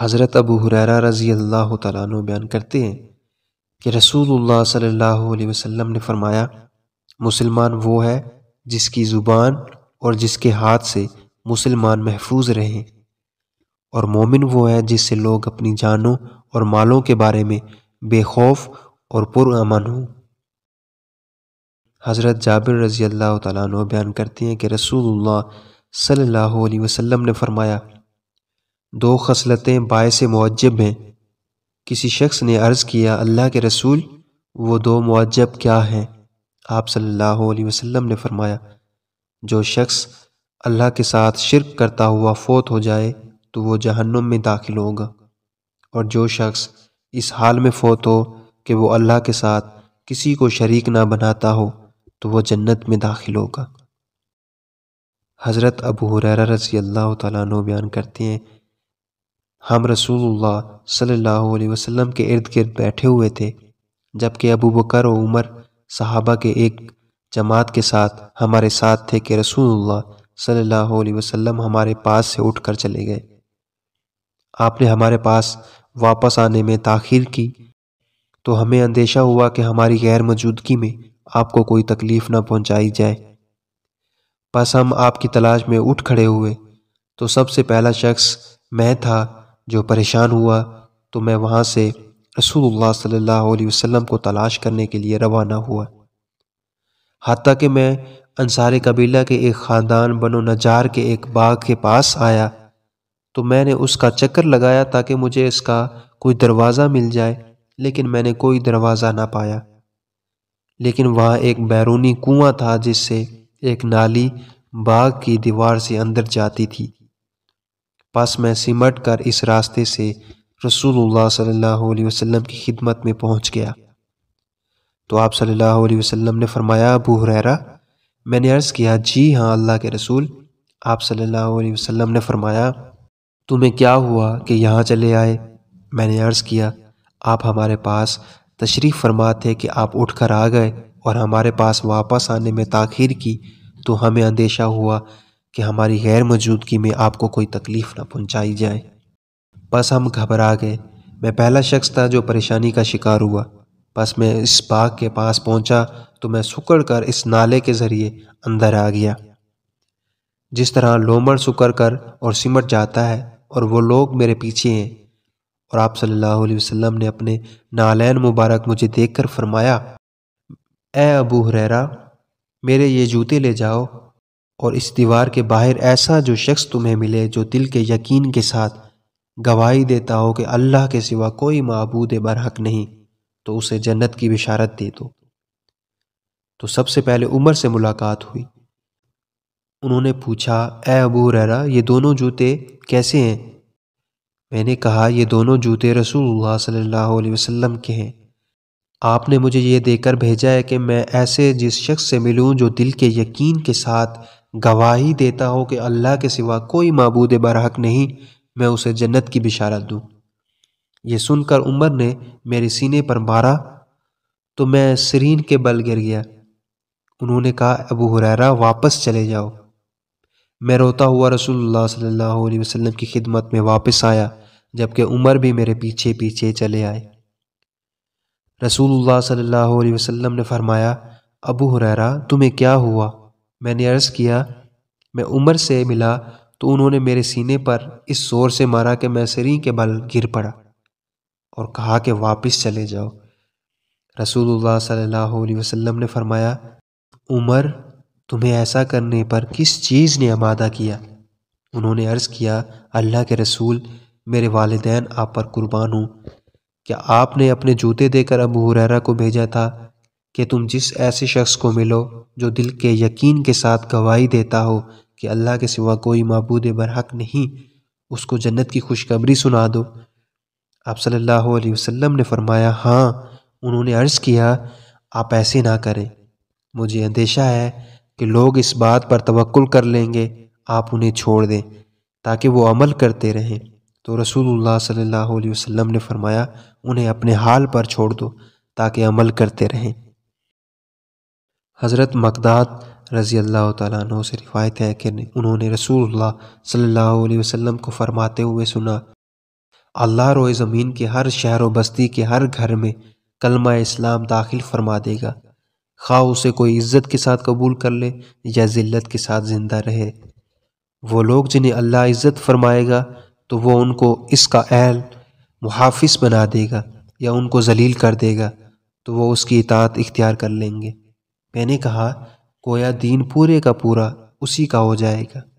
हज़रत अबू हुररा रज़ी अल्लाह तु बयान करते हैं कि रसूलुल्लाह सल्लल्लाहु अलैहि वसल्लम ने फरमाया मुसलमान वो है जिसकी ज़ुबान और जिसके हाथ से मुसलमान महफूज रहें और मोमिन वो है जिससे लोग अपनी जानों और मालों के बारे में बेखौफ और पुरान हों हज़रत जाबिर रज़ी अल्लाह तु बयान करते हैं कि रसूलुल्लाह सल्लल्लाहु अलैहि वसल्लम ने फरमाया दो खसलतें बायस मुआजब हैं किसी शख्स ने अर्ज़ किया अल्लाह के रसूल वो दो मुआजब क्या हैं आप सल्लल्लाहु अलैहि वसल्लम ने फरमाया जो शख्स अल्लाह के साथ शिरक करता हुआ फोत हो जाए तो वो जहन्नुम में दाखिल होगा और जो शख्स इस हाल में फोत हो कि वो अल्लाह के साथ किसी को शरीक ना बनाता हो तो वो जन्नत में दाखिल होगा हज़रत अबू हुररा रसी अल्लाह तु बयान करते हैं हम रसूलुल्लाह सल्लल्लाहु अलैहि वसल्लम के इर्द गिर्द बैठे हुए थे जबकि अबू बकर और उमर साहबा के एक जमात के साथ हमारे साथ थे कि रसूलुल्लाह सल्लल्लाहु अलैहि वसल्लम हमारे पास से उठकर चले गए आपने हमारे पास वापस आने में ताखिर की तो हमें अंदेशा हुआ कि हमारी गैर मौजूदगी में आपको कोई तकलीफ़ ना पहुंचाई जाए बस हम आपकी तलाश में उठ खड़े हुए तो सबसे पहला शख्स मैं था जो परेशान हुआ तो मैं वहाँ से रसूलुल्लाह सल्लल्लाहु अलैहि वसल्लम को तलाश करने के लिए रवाना हुआ हती कि मैं अंसार कबीला के एक ख़ानदान बनो नजार के एक बाग के पास आया तो मैंने उसका चक्कर लगाया ताकि मुझे इसका कोई दरवाज़ा मिल जाए लेकिन मैंने कोई दरवाज़ा ना पाया लेकिन वहाँ एक बैरूनी कुआँ था जिससे एक नाली बाग की दीवार से अंदर जाती थी पास मैं सिमट कर इस रास्ते से रसूलुल्लाह सल्लल्लाहु अलैहि वसल्लम की खिदमत में पहुंच गया तो आप सल्लल्लाहु अलैहि वसल्लम ने फरमाया अबू हुरैरा मैंने अर्ज़ किया जी हाँ अल्लाह के रसूल आप सल्लल्लाहु अलैहि वसल्लम ने फरमाया तुम्हें क्या हुआ कि यहाँ चले आए मैंने अर्ज़ किया आप हमारे पास तशरीफ़ फरमाते कि आप कर आ गए और हमारे पास वापस आने में तखिर की तो हमें अंदेशा हुआ कि हमारी गैर मौजूदगी में आपको कोई तकलीफ़ ना पहुंचाई जाए बस हम घबरा गए मैं पहला शख्स था जो परेशानी का शिकार हुआ बस मैं इस बाग के पास पहुंचा तो मैं सुकड़ कर इस नाले के ज़रिए अंदर आ गया जिस तरह लोमड़ सुकड़ कर और सिमट जाता है और वो लोग मेरे पीछे हैं और आप सल्लल्लाहु अलैहि वसल्लम ने अपने नालैन मुबारक मुझे देखकर फरमाया ए अबू हुरैरा मेरे ये जूते ले जाओ और इस दीवार के बाहर ऐसा जो शख्स तुम्हें मिले जो दिल के यकीन के साथ गवाही देता हो कि अल्लाह के सिवा कोई मबूद बरहक नहीं तो उसे जन्नत की बिशारत दे दो तो सबसे पहले उमर से मुलाकात हुई उन्होंने पूछा ए अबू रैरा ये दोनों जूते कैसे हैं मैंने कहा ये दोनों जूते रसूलुल्लाह सल्लल्लाहु अलैहि वसल्लम के हैं आपने मुझे ये देकर भेजा है कि मैं ऐसे जिस शख्स से मिलूं जो दिल के यकीन के साथ गवाही देता हो कि अल्लाह के सिवा कोई मबूद बरहक नहीं मैं उसे जन्नत की बिशारत दूँ यह सुनकर उमर ने मेरे सीने पर मारा तो मैं सरीन के बल गिर गया उन्होंने कहा अबू हुरैरा वापस चले जाओ मैं रोता हुआ रसूलुल्लाह सल्लल्लाहु अलैहि वसल्लम की खिदमत में वापस आया जबकि उमर भी मेरे पीछे पीछे चले आए रसूलुल्लाह सल्लल्लाहु अलैहि वसल्लम ने फरमाया अबू हुरैरा तुम्हें क्या हुआ मैंने अर्ज़ किया मैं उमर से मिला तो उन्होंने मेरे सीने पर इस शोर से मारा कि मैं सरी के बल गिर पड़ा और कहा कि वापस चले जाओ रसूलुल्लाह सल्लल्लाहु अलैहि वसल्लम ने फरमाया उमर तुम्हें ऐसा करने पर किस चीज़ ने आमादा किया उन्होंने अर्ज़ किया अल्लाह के रसूल मेरे वालदेन आप पर कुर्बान हूँ क्या आपने अपने जूते देकर अबू हुररा को भेजा था कि तुम जिस ऐसे शख्स को मिलो जो दिल के यकीन के साथ गवाही देता हो कि अल्लाह के सिवा कोई मबूद बरहक नहीं उसको जन्नत की खुशखबरी सुना दो आप सल्लल्लाहु अलैहि वसल्लम ने फरमाया हाँ उन्होंने अर्ज़ किया आप ऐसे ना करें मुझे अंदेशा है कि लोग इस बात पर तवक्ल कर लेंगे आप उन्हें छोड़ दें ताकि वो अमल करते रहें तो रसूलुल्लाह सल्लल्लाहु अलैहि वसल्लम ने फरमाया उन्हें अपने हाल पर छोड़ दो ताकि अमल करते रहें हज़रत मकदाद रज़ी अल्लाह तु से रिवायत है कि उन्होंने रसूल सल्लल्लाहु अलैहि वसल्लम को फरमाते हुए सुना अल्लाह रोए ज़मीन के हर शहर व बस्ती के हर घर में कलमा इस्लाम दाखिल फरमा देगा खा उसे कोई इज़्ज़त के साथ कबूल कर ले या ज़िल्लत के साथ ज़िंदा रहे वो लोग जिन्हें अल्लाह इज़्ज़त फरमाएगा तो वो उनको इसका अहल मुहाफ़ बना देगा या उनको जलील कर देगा तो वो उसकी इतात इख्तियार कर लेंगे मैंने कहा कोया दीन पूरे का पूरा उसी का हो जाएगा